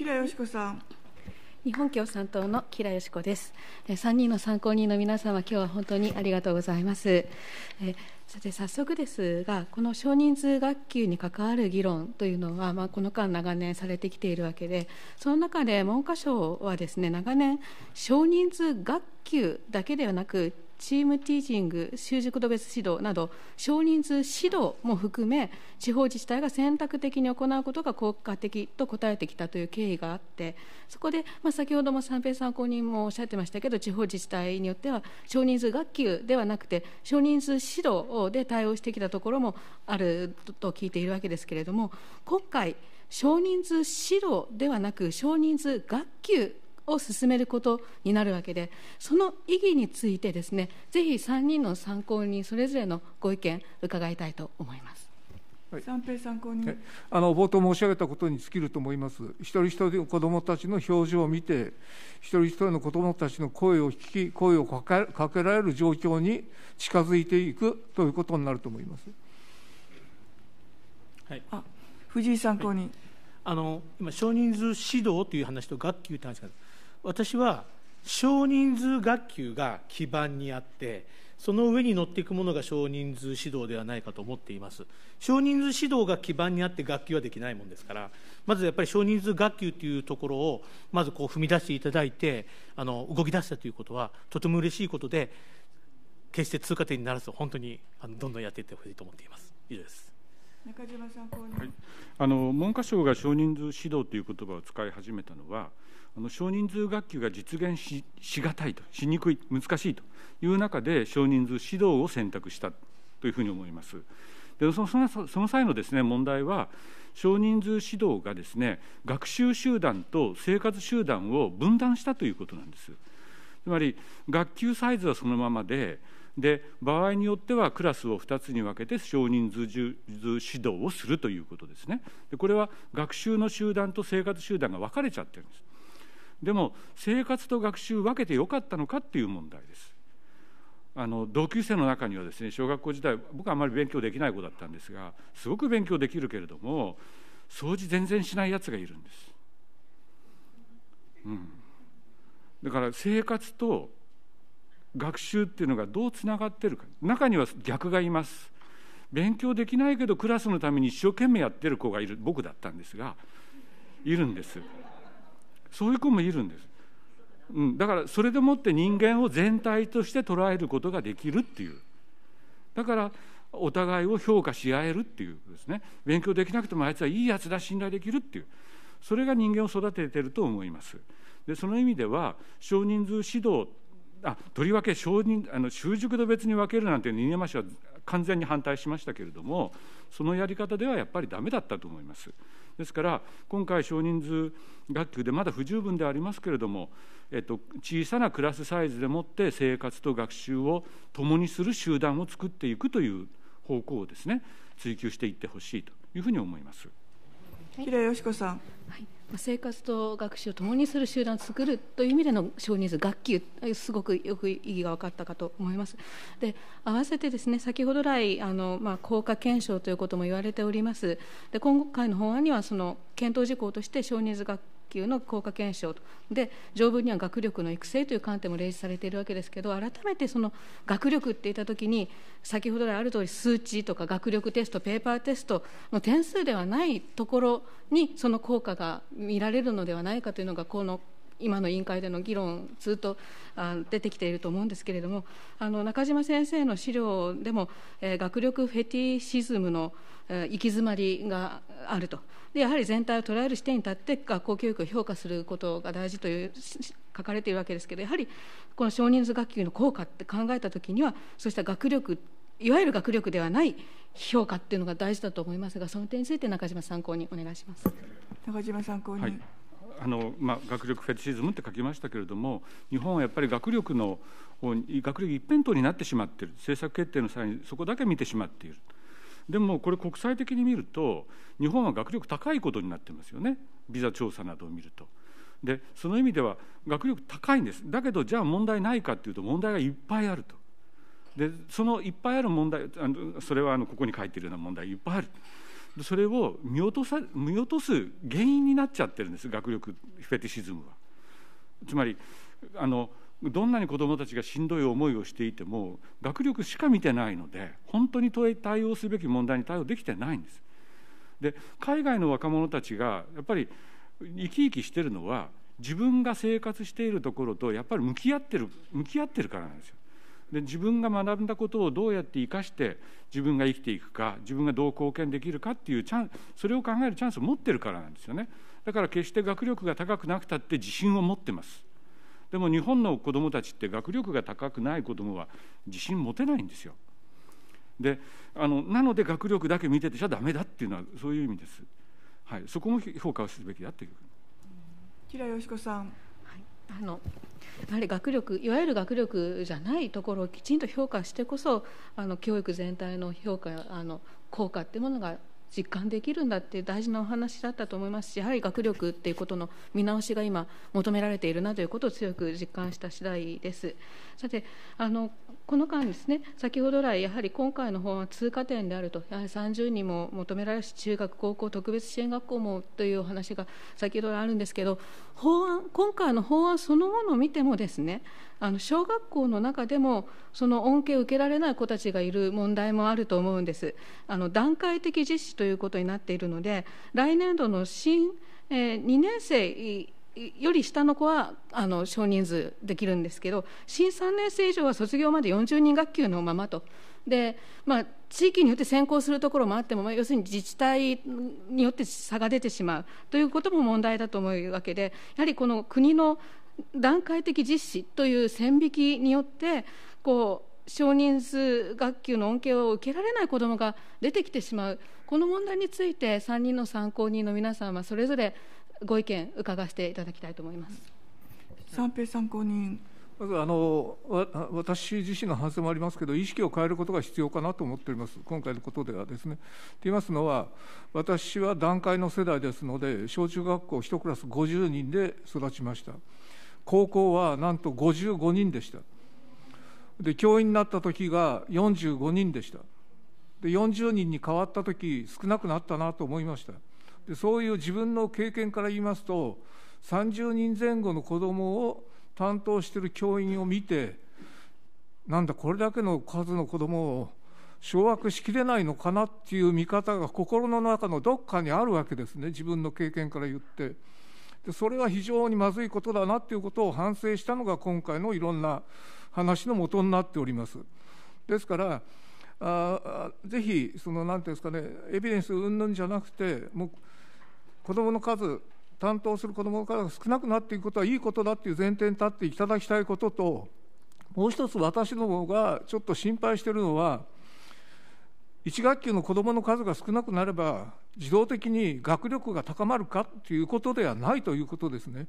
吉良よしこさん。日本共産党の吉良よしこです。3人の参考人の皆様、今日は本当にありがとうございます。えさて、早速ですが、この少人数学級に関わる議論というのは、まあ、この間、長年されてきているわけで、その中で文科省はですね、長年、少人数学級だけではなく、チームティーチング、習熟度別指導など、少人数指導も含め、地方自治体が選択的に行うことが効果的と答えてきたという経緯があって、そこで、まあ、先ほども三平参考人もおっしゃってましたけど、地方自治体によっては、少人数学級ではなくて、少人数指導で対応してきたところもあると聞いているわけですけれども、今回、少人数指導ではなく、少人数学級を進めることになるわけでその意義についてですねぜひ3人の参考人、それぞれのご意見伺いたいと思います。はい、三平参考人あの冒頭申し上げたことに尽きると思います、一人一人の子どもたちの表情を見て、一人一人の子どもたちの声を聞き、声をかけかけられる状況に近づいていくということになると思います、はい、あ藤井参考人、はい、あの今、少人数指導という話と学級という話がある。私は少人数学級が基盤にあってその上に乗っていくものが少人数指導ではないかと思っています少人数指導が基盤にあって学級はできないもんですからまずやっぱり少人数学級というところをまずこう踏み出していただいてあの動き出したということはとても嬉しいことで決して通過点にならず本当にあのどんどんやっていってほしいと思っています以上です中島さん、はい、あの文科省が少人数指導という言葉を使い始めたのはあの少人数学級が実現ししがたいと、しにくい、難しいという中で、少人数指導を選択したというふうに思います。でそのその際のです、ね、問題は、少人数指導がですね学習集団と生活集団を分断したということなんです。つまり、学級サイズはそのままで、で場合によってはクラスを2つに分けて少人数指導をするということですねで。これは学習の集団と生活集団が分かれちゃってるんです。でも生活と学習分けてよかったのかっていう問題ですあの同級生の中にはですね小学校時代僕はあまり勉強できない子だったんですがすごく勉強できるけれども掃除全然しないやつがいるんです、うん、だから生活と学習っていうのがどうつながってるか中には逆がいます勉強できないけどクラスのために一生懸命やってる子がいる僕だったんですがいるんです。そういう子もいるんです、うん、だからそれでもって人間を全体として捉えることができるっていうだからお互いを評価し合えるっていうですね勉強できなくてもあいつはいいやつだ信頼できるっていうそれが人間を育ててると思いますでその意味では少人数指導あとりわけ少人あの習熟度別に分けるなんて新山氏は完全に反対しましたけれどもそのやり方ではやっぱりダメだったと思いますですから今回少人数学級でまだ不十分でありますけれども、えっと、小さなクラスサイズでもって生活と学習を共にする集団を作っていくという方向をですね追求していってほしいというふうに思います。平しこさん。はい生活と学習を共にする集団を作るという意味での少人数学級すごくよく意義が分かったかと思いますで合わせてですね先ほど来あの、まあ、効果検証ということも言われておりますで今回の法案にはその検討事項として少人数学級の効果検証で条文には学力の育成という観点も例示されているわけですけど改めてその学力っていったときに先ほどある通り数値とか学力テストペーパーテストの点数ではないところにその効果が見られるのではないかというのがこの今の委員会での議論、ずっとあ出てきていると思うんですけれども、あの中島先生の資料でも、えー、学力フェティシズムの、えー、行き詰まりがあるとで、やはり全体を捉える視点に立って、学校教育を評価することが大事という書かれているわけですけど、やはりこの少人数学級の効果って考えたときには、そうした学力、いわゆる学力ではない評価っていうのが大事だと思いますが、その点について中島参考にお願いします。中島参考に、はいあの、まあ、学力フェチシズムって書きましたけれども日本はやっぱり学力の学力一辺倒になってしまっている政策決定の際にそこだけ見てしまっているでもこれ国際的に見ると日本は学力高いことになってますよねビザ調査などを見ると。でその意味では学力高いんですだけどじゃあ問題ないかっていうと問題がいっぱいあるとでそのいっぱいある問題あのそれはあのここに書いてるような問題いっぱいあるそれを見落とさ見落とす原因になっちゃってるんです学力フェティシズムは。つまりあのどんなに子どもたちがしんどい思いをしていても学力しか見てないので本当に対応すべき問題に対応できてないんです。で海外の若者たちがやっぱり生き生きしてるのは自分が生活しているところとやっぱり向き合ってる向き合ってるからなんですよ。で自分が学んだことをどうやって生かして自分が生きていくか自分がどう貢献できるかっていうチャンそれを考えるチャンスを持ってるからなんですよねだから決して学力が高くなくたって自信を持ってますでも日本の子どもたちって学力が高くない子どもは自信持てないんですよであのなので学力だけ見ててちゃダメだっていうのはそういう意味です、はい、そこも評価をすべきだっていう吉良よし子さん、はい、あのはり学力いわゆる学力じゃないところをきちんと評価してこそあの教育全体の評価あの効果っていうものが実感できるんだっていう大事なお話だったと思いますしやはり学力っていうことの見直しが今求められているなということを強く実感した次第です。さてあのこの間ですね、先ほど来、やはり今回の法案は通過点であると、やはり30人も求められるし、中学、高校、特別支援学校もというお話が先ほどあるんですけど、法案、今回の法案そのものを見てもですね、あの小学校の中でも、その恩恵を受けられない子たちがいる問題もあると思うんです。あの段階的実施ということになっているので、来年度の新、えー、2年生より下の子はあの少人数できるんですけど新3年生以上は卒業まで40人学級のままと。でまあ、地域によって先行するところもあっても、まあ、要するに自治体によって差が出てしまうということも問題だと思うわけでやはりこの国の段階的実施という線引きによってこう少人数学級の恩恵を受けられない子どもが出てきてしまうこの問題について3人の参考人の皆さんはそれぞれご意見伺わせていただきたいと思います三平参考人まずあの私自身の反省もありますけど、意識を変えることが必要かなと思っております、今回のことではですね。と言いますのは、私は団塊の世代ですので、小中学校1クラス50人で育ちました、高校はなんと55人でした、で教員になった時が45人でした、で40人に変わった時少なくなったなと思いました。でそういう自分の経験から言いますと30人前後の子どもを担当している教員を見てなんだこれだけの数の子どもを掌握しきれないのかなっていう見方が心の中のどっかにあるわけですね自分の経験から言ってでそれは非常にまずいことだなということを反省したのが今回のいろんな話の元になっておりますですからあぜひそのていうんですかねエビデンス云々じゃなくてもう子どもの数、担当する子どもの数が少なくなっていくことはいいことだという前提に立っていただきたいことと、もう一つ、私どもがちょっと心配しているのは、1学級の子どもの数が少なくなれば、自動的に学力が高まるかということではないということですね。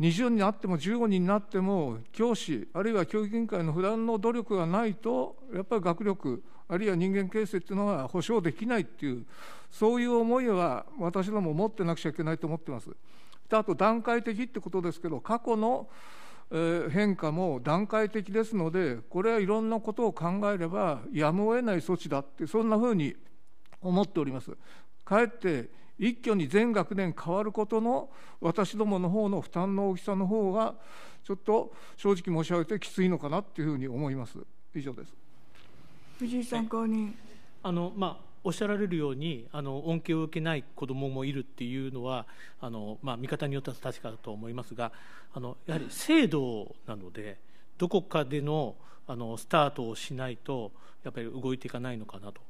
20になっても15人になっても教師あるいは教育委員会の普段の努力がないとやっぱり学力あるいは人間形成っていうのは保証できないっていうそういう思いは私ども持ってなくちゃいけないと思ってます。あと段階的ってことですけど過去の変化も段階的ですのでこれはいろんなことを考えればやむを得ない措置だってそんなふうに思っております。かえって一挙に全学年変わることの私どもの方の負担の大きさの方がちょっと正直申し上げてきついのかなっていうふうに思います。以上です。藤井さん公認、あのまあおっしゃられるようにあの恩恵を受けない子どももいるっていうのはあの、まあ、見方によっては確かだと思いますがあのやはり制度なのでどこかでのあのスタートをしないとやっぱり動いていかないのかなと。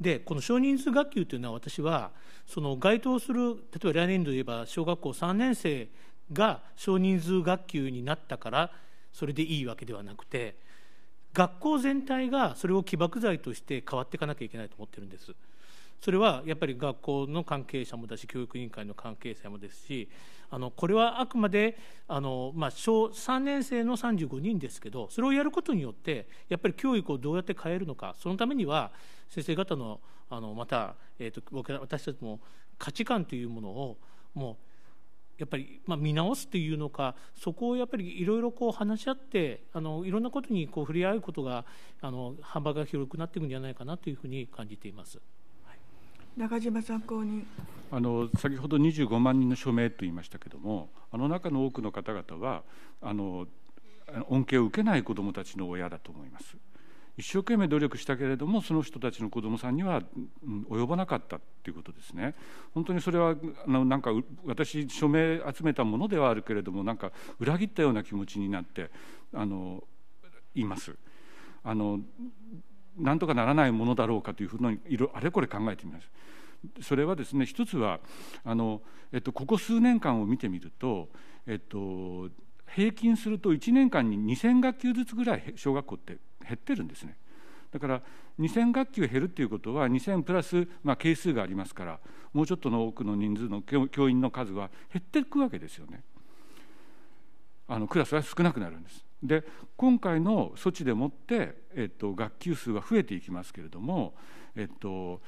でこの少人数学級というのは私はその該当する例えば来年度で言えば小学校3年生が少人数学級になったからそれでいいわけではなくて学校全体がそれを起爆剤として変わっていかなきゃいけないと思ってるんです。それはやっぱり学校の関係者もだし教育委員会の関係者もですしあのこれはあくまであの、まあ、小3年生の35人ですけどそれをやることによってやっぱり教育をどうやって変えるのかそのためには先生方のあのまた、えーと、と私たちも価値観というものをもうやっぱり、まあ、見直すっていうのかそこをやっぱりいろいろこう話し合ってあのいろんなことにこう触れ合うことがあの幅が広くなっていくんじゃないかなというふうに感じています。中島参考人あの先ほど25万人の署名と言いましたけれどもあの中の多くの方々はあの恩恵を受けない子どもたちの親だと思います。一生懸命努力したけれどもその人たちの子どもさんには、及ばなかったっていうことですね本当にそれはあのなんか私署名集めたものではあるけれどもなんか裏切ったような気持ちになってあのいますあのなんとかならないものだろうかというふうにいろあれこれ考えてみます。それはですね一つはあの、えっと、ここ数年間を見てみると、えっと、平均すると1年間に2,000学級ずつぐらい小学校って減ってるんですね。だから2000学級減るっていうことは2000プラス、まあ、係数がありますからもうちょっとの多くの人数の教員の数は減っていくわけですよね。あのクラスは少なくなるんです。で今回の措置でもって、えっと、学級数は増えていきますけれども、えっと、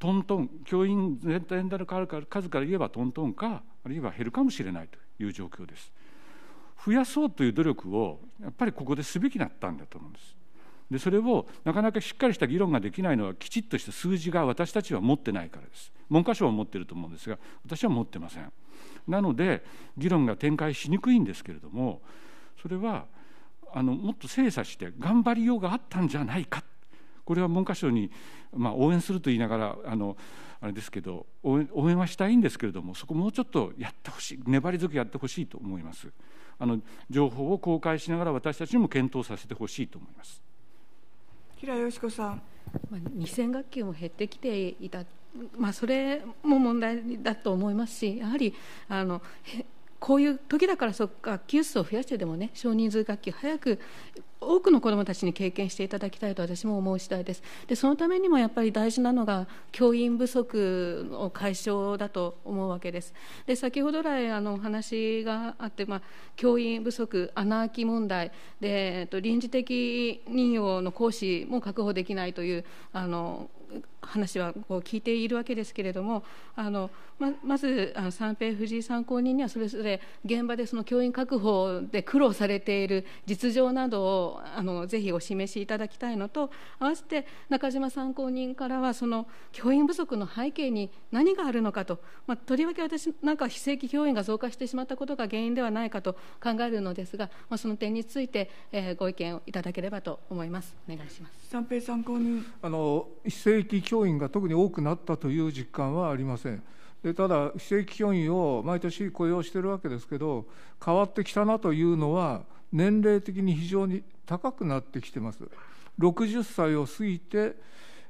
トントン教員全体の数から言えばトントンかあるいは減るかもしれないという状況です。増やそうという努力をやっぱりここですべきだったんだと思うんです。でそれをなかなかしっかりした議論ができないのはきちっとした数字が私たちは持ってないからです文科省は持ってると思うんですが私は持ってませんなので議論が展開しにくいんですけれどもそれはあのもっと精査して頑張りようがあったんじゃないかこれは文科省に、まあ、応援すると言いながらあのあれですけど応援応援はしたいんですけれどもそこもうちょっとやってほしい粘り強くやってほしいと思いますあの情報を公開しながら私たちにも検討させてほしいと思います。平良よし子さん。まあ、2000学級も減ってきていた、まあ、それも問題だと思いますしやはりあのこういう時だからそ学級数を増やしてでもね少人数学級早く多くの子どもたちに経験していただきたいと私も思う次第ですでそのためにもやっぱり大事なのが教員不足の解消だと思うわけですで先ほど来あのお話があって、まあ、教員不足穴あき問題で、えっと、臨時的任用の講師も確保できないというあの話はこう聞いているわけですけれどもあのままずあの三平藤井参考人にはそれぞれ現場でその教員確保で苦労されている実情などをあのぜひお示しいただきたいのと合わせて中島参考人からはその教員不足の背景に何があるのかと、まあ、とりわけ私なんか非正規教員が増加してしまったことが原因ではないかと考えるのですが、まあ、その点について、えー、ご意見をいただければと思います。お願いします三平参考人あの非正規教教員が特に多くなったという実感はありません。でただ、非正規教員を毎年雇用しているわけですけど、変わってきたなというのは、年齢的に非常に高くなってきてます。60歳を過ぎて、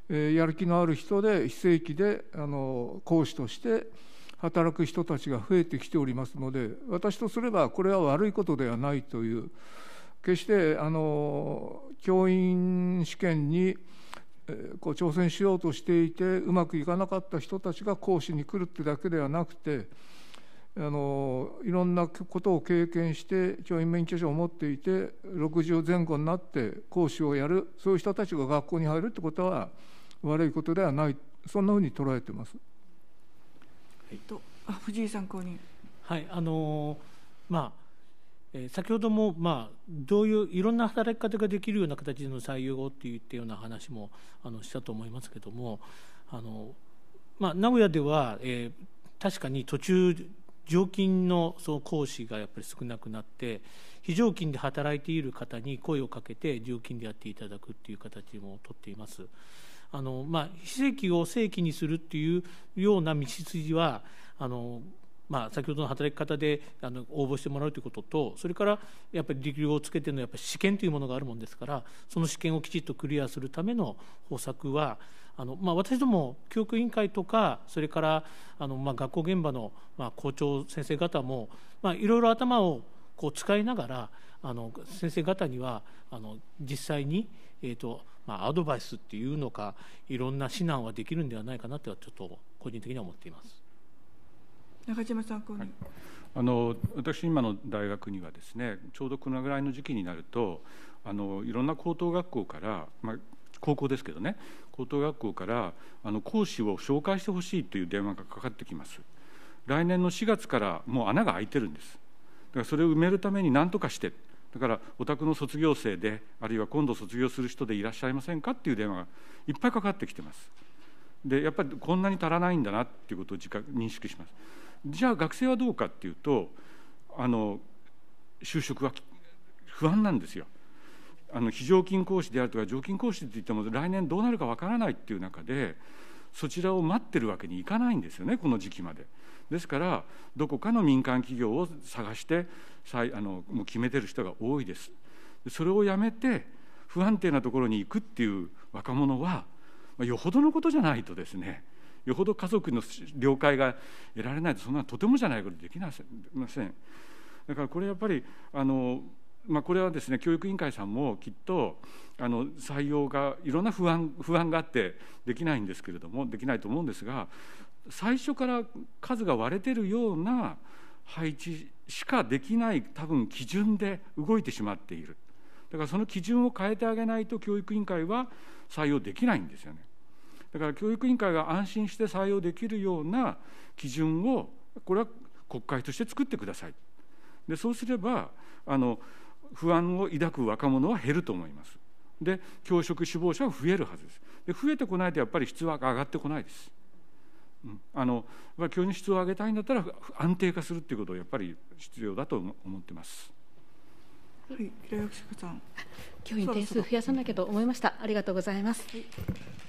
えやる気のある人で、非正規であの講師として働く人たちが増えてきておりますので、私とすれば、これは悪いことではないという、決してあの教員試験に、こう挑戦しようとしていてうまくいかなかった人たちが講師に来るってだけではなくてあのいろんなことを経験して教員免許証を持っていて60前後になって講師をやるそういう人たちが学校に入るってことは悪いことではないそんなふうに捉えてます。はい、あ藤井さん公認はいあのまあえ先ほども、まあ、どういういろんな働き方ができるような形での採用をって言ったような話もあのしたと思いますけどもあの、まあ、名古屋では、えー、確かに途中常勤のその講師がやっぱり少なくなって非常勤で働いている方に声をかけて常勤でやっていただくっていう形もとっています。あのまあ、非正規を正規にするっていうような道筋はあのまあ、先ほどの働き方であの応募してもらうということとそれからやっぱり理由をつけてのやっぱ試験というものがあるもんですからその試験をきちっとクリアするための方策はあの、まあ、私ども教育委員会とかそれからあの、まあ、学校現場の、まあ、校長先生方も、まあ、いろいろ頭をこう使いながらあの先生方にはあの実際に、えーとまあ、アドバイスっていうのかいろんな指南はできるんではないかなとはちょっと個人的には思っています。中島参考人、はい、あの私、今の大学にはですねちょうどこのぐらいの時期になるとあのいろんな高等学校から、まあ、高校ですけどね高等学校からあの講師を紹介してほしいという電話がかかってきます。来年の4月からもう穴が開いてるんです。だからそれを埋めるために何とかしてだからお宅の卒業生であるいは今度卒業する人でいらっしゃいませんかっていう電話がいっぱいかかってきてますでやっぱりこんなに足らないんだなっていうことを自覚認識しますじゃあ学生はどうかっていうとあの就職は不安なんですよ。あの非常勤講師であるとか常勤講師ってっても来年どうなるかわからないっていう中でそちらを待ってるわけにいかないんですよねこの時期まで。ですからどこかの民間企業を探してあのもう決めてる人が多いです。それをやめて不安定なところに行くっていう若者は、まあ、よほどのことじゃないとですねよほど家族の了解が得られないとそんなとてもじゃないことできません。だからこれやっぱりあのまあ、これはですね教育委員会さんもきっとあの採用がいろんな不安不安があってできないんですけれどもできないと思うんですが最初から数が割れてるような配置しかできない多分基準で動いてしまっているだからその基準を変えてあげないと教育委員会は採用できないんですよね。だから教育委員会が安心して採用できるような基準を、これは国会として作ってください。でそうすればあの不安を抱く若者は減ると思います。で、教職志望者は増えるはずです。で、増えてこないとやっぱり質は上がってこないです。うん、あの教員の質を上げたいんだったら安定化するっていうことをやっぱり必要だと思ってます。はい、平さん。教員点数増やさなきゃと思いました。ありがとうございます。はい